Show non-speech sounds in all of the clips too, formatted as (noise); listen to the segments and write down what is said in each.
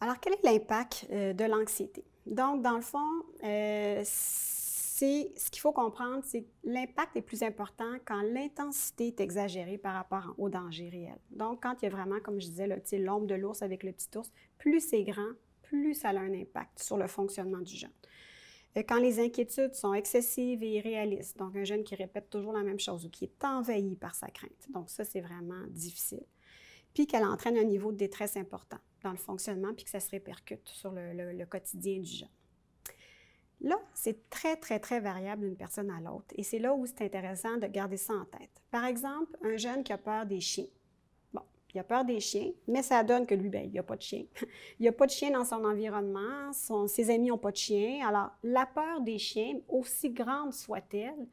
Alors, quel est l'impact euh, de l'anxiété? Donc, dans le fond, euh, ce qu'il faut comprendre, c'est que l'impact est plus important quand l'intensité est exagérée par rapport au danger réel. Donc, quand il y a vraiment, comme je disais, l'ombre de l'ours avec le petit ours, plus c'est grand, plus ça a un impact sur le fonctionnement du jeune. Euh, quand les inquiétudes sont excessives et irréalistes, donc un jeune qui répète toujours la même chose ou qui est envahi par sa crainte, donc ça, c'est vraiment difficile puis qu'elle entraîne un niveau de détresse important dans le fonctionnement, puis que ça se répercute sur le, quotidien du jeune. Là, c'est très, très, très variable d'une personne à l'autre, et c'est là où c'est intéressant de garder ça en tête. Par exemple, un jeune qui a peur des chiens. Bon, il a peur des chiens, mais ça donne que lui, ben, il n'y a pas de chien. (laughs) il n'y a pas de chien dans son environnement, ses amis n'ont pas de chien. Alors, la peur des chiens, aussi grande soit-elle,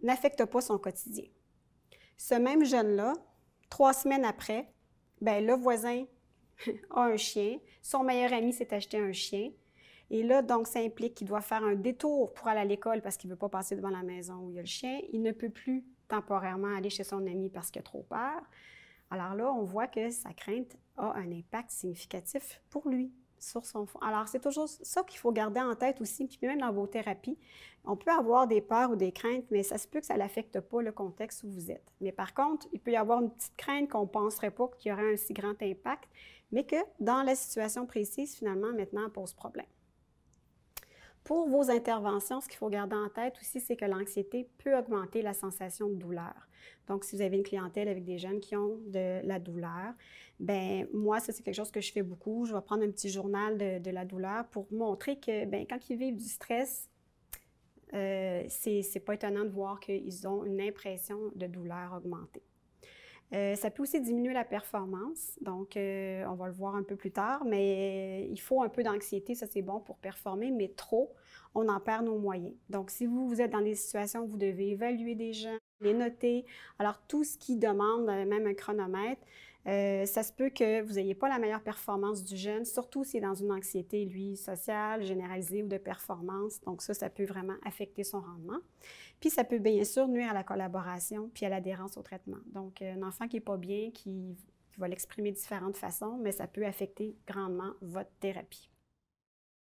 n'affecte pas son quotidien. Ce même jeune-là, trois semaines après, ben le voisin (laughs) a un chien, son meilleur ami s'est acheté un chien. Et là, donc, ça implique qu'il doit faire un détour pour aller à l'école parce qu'il ne veut pas passer devant la maison où il y a le chien. Il ne peut plus temporairement aller chez son ami parce qu'il a trop peur. Alors là, on voit que sa crainte a un impact significatif pour lui. Alors, c'est toujours ça qu'il faut garder en tête aussi, puis même dans vos thérapies. On peut avoir des peurs ou des craintes, mais ça se peut que ça n'affecte pas le contexte où vous êtes. Mais par contre, il peut y avoir une petite crainte qu'on ne penserait pas qu'il y aurait un si grand impact, mais que dans la situation précise, finalement, maintenant, pose problème pour vos interventions, ce qu'il faut garder en tête aussi, c'est que l'anxiété peut augmenter la sensation de douleur. Donc, si vous avez une clientèle avec des jeunes qui ont de la douleur, ben moi, ça, c'est quelque chose que je fais beaucoup. Je vais prendre un petit journal de, la douleur pour montrer que, ben quand ils vivent du stress, euh, c'est pas étonnant de voir qu'ils ont une impression de douleur augmentée. Euh, ça peut aussi diminuer la performance, donc euh, on va le voir un peu plus tard, mais euh, il faut un peu d'anxiété, ça c'est bon pour performer, mais trop, on en perd nos moyens. Donc si vous, vous êtes dans des situations où vous devez évaluer des gens, les noter, alors tout ce qui demande même un chronomètre, euh, ça se peut que vous n'ayez pas la meilleure performance du jeune, surtout s'il est dans une anxiété, lui, sociale, généralisée ou de performance. Donc ça, ça peut vraiment affecter son rendement. Puis ça peut bien sûr nuire à la collaboration puis à l'adhérence au traitement. Donc euh, un enfant qui n'est pas bien, qui, qui va l'exprimer de différentes façons, mais ça peut affecter grandement votre thérapie.